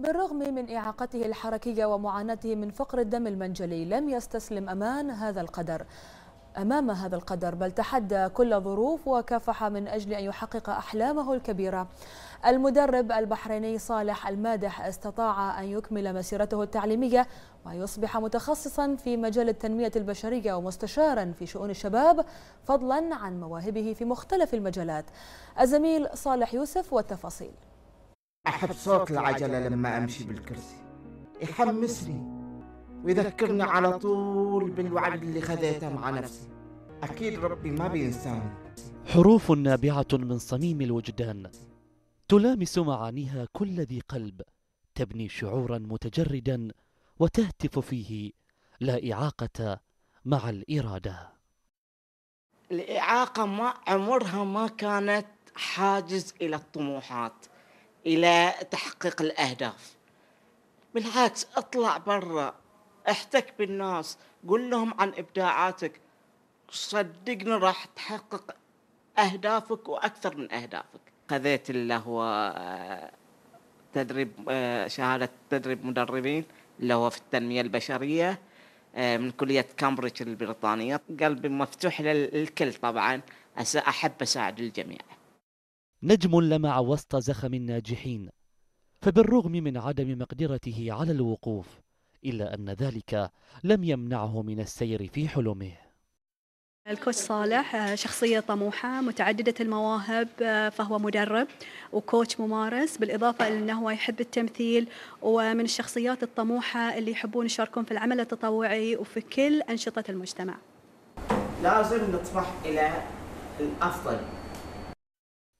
بالرغم من إعاقته الحركية ومعاناته من فقر الدم المنجلي لم يستسلم أمان هذا القدر أمام هذا القدر بل تحدى كل ظروف وكافح من أجل أن يحقق أحلامه الكبيرة المدرب البحريني صالح المادح استطاع أن يكمل مسيرته التعليمية ويصبح متخصصا في مجال التنمية البشرية ومستشارا في شؤون الشباب فضلا عن مواهبه في مختلف المجالات الزميل صالح يوسف والتفاصيل أحب صوت العجلة لما أمشي بالكرسي يحمسني ويذكرني على طول بالوعد اللي خذيته مع نفسي أكيد ربي ما بينساني حروف نابعة من صميم الوجدان تلامس معانيها كل ذي قلب تبني شعورا متجردا وتهتف فيه لا إعاقة مع الإرادة الإعاقة ما عمرها ما كانت حاجز إلى الطموحات الى تحقيق الاهداف بالعكس اطلع برا احتك بالناس قل لهم عن ابداعاتك صدقني راح تحقق اهدافك واكثر من اهدافك خذيت اللي هو آه، تدريب آه، شهاده تدريب مدربين اللي هو في التنميه البشريه آه، من كليه كامبريدج البريطانيه قلبي مفتوح للكل طبعا احب اساعد الجميع نجم لمع وسط زخم الناجحين فبالرغم من عدم مقدرته على الوقوف إلا أن ذلك لم يمنعه من السير في حلمه الكوتش صالح شخصية طموحة متعددة المواهب فهو مدرب وكوتش ممارس بالإضافة إلى أنه يحب التمثيل ومن الشخصيات الطموحة اللي يحبون يشاركون في العمل التطوعي وفي كل أنشطة المجتمع لازم نطمح إلى الأفضل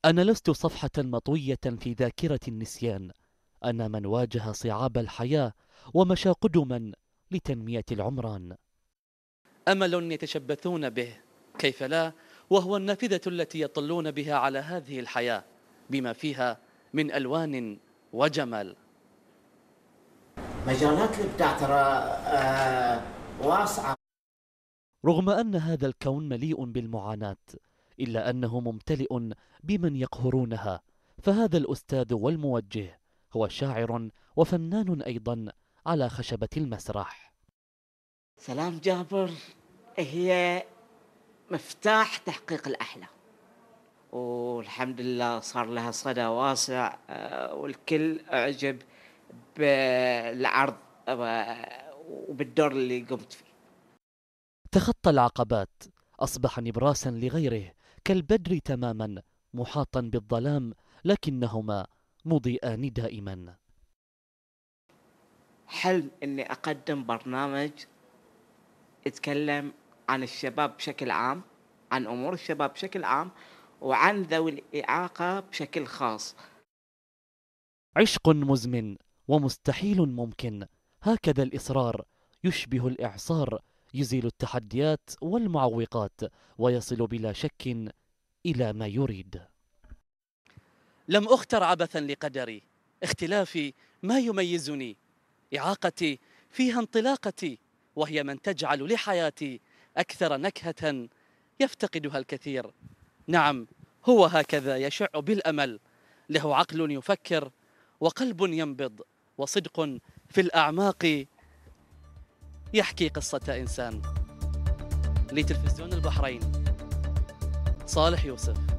أنا لست صفحة مطوية في ذاكرة النسيان أنا من واجه صعاب الحياة ومشى قدما لتنمية العمران أمل يتشبثون به كيف لا وهو النافذة التي يطلون بها على هذه الحياة بما فيها من ألوان وجمال مجالات الإبداع ترى آه، واسعة رغم أن هذا الكون مليء بالمعاناة إلا أنه ممتلئ بمن يقهرونها فهذا الأستاذ والموجه هو شاعر وفنان أيضا على خشبة المسرح سلام جابر هي مفتاح تحقيق الأحلام والحمد لله صار لها صدى واسع آه، والكل أعجب بالعرض آه، وبالدور اللي قمت فيه تخطى العقبات أصبح نبراسا لغيره كالبدر تماما محاطا بالظلام لكنهما مضيئان دائما حلم اني اقدم برنامج يتكلم عن الشباب بشكل عام عن امور الشباب بشكل عام وعن ذوي الاعاقه بشكل خاص عشق مزمن ومستحيل ممكن هكذا الاصرار يشبه الاعصار يزيل التحديات والمعوقات ويصل بلا شك إلى ما يريد لم أختر عبثا لقدري اختلافي ما يميزني إعاقتي فيها انطلاقتي وهي من تجعل لحياتي أكثر نكهة يفتقدها الكثير نعم هو هكذا يشع بالأمل له عقل يفكر وقلب ينبض وصدق في الأعماق يحكي قصة إنسان لتلفزيون البحرين صالح يوسف